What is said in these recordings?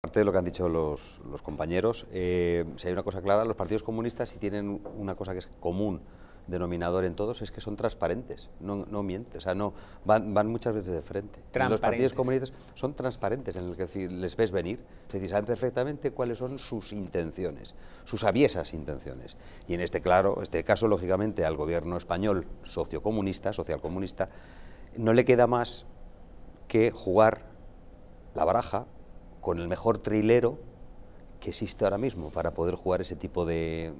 Aparte de lo que han dicho los, compañeros, eh, si hay una cosa clara, los partidos comunistas si tienen una cosa que es común denominador en todos es que son transparentes, no, no mienten, o sea, no, van, van muchas veces de frente. Los partidos comunistas son transparentes, en el que les ves venir, es saben perfectamente cuáles son sus intenciones, sus aviesas intenciones. Y en este, claro, este caso, lógicamente, al gobierno español sociocomunista, socialcomunista, no le queda más que jugar la baraja con el mejor trilero que existe ahora mismo para poder jugar ese tipo de,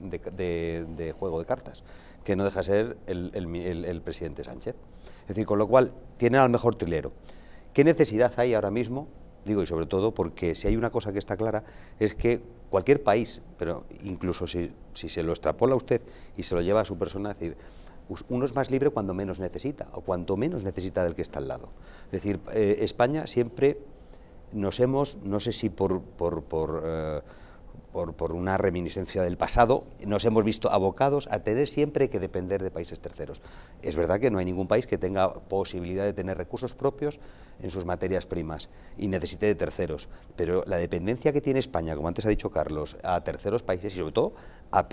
juego de cartas, que no deja ser el, presidente Sánchez. Es decir, con lo cual, tiene al mejor trilero. ¿Qué necesidad hay ahora mismo? Digo, y sobre todo porque si hay una cosa que está clara, es que cualquier país, pero incluso si, se lo extrapola a usted y se lo lleva a su persona, es decir, uno es más libre cuando menos necesita, o cuanto menos necesita del que está al lado. Es decir, eh, España siempre nos hemos, no sé si por, por, por eh, por, una reminiscencia del pasado, nos hemos visto abocados a tener siempre que depender de países terceros. Es verdad que no hay ningún país que tenga posibilidad de tener recursos propios en sus materias primas y necesite de terceros, pero la dependencia que tiene España, como antes ha dicho Carlos, a terceros países y sobre todo a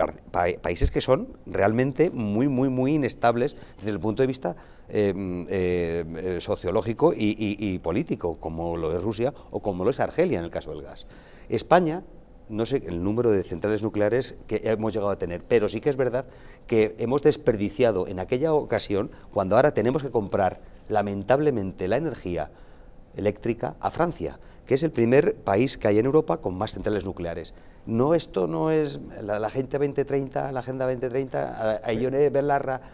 países que son realmente muy, muy, muy inestables desde el punto de vista eh, mm, eh, sociológico y, y político, como lo es Rusia o como lo es Argelia en el caso del gas. España no sé el número de centrales nucleares que hemos llegado a tener, pero sí que es verdad que hemos desperdiciado en aquella ocasión, cuando ahora tenemos que comprar lamentablemente la energía eléctrica a Francia, que es el primer país que hay en Europa con más centrales nucleares. No, esto no es la, Agenda gente 2030, la Agenda 2030, Ione Belarra,